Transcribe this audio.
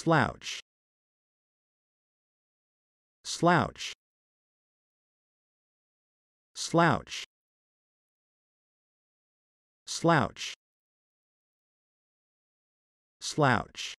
slouch slouch slouch slouch slouch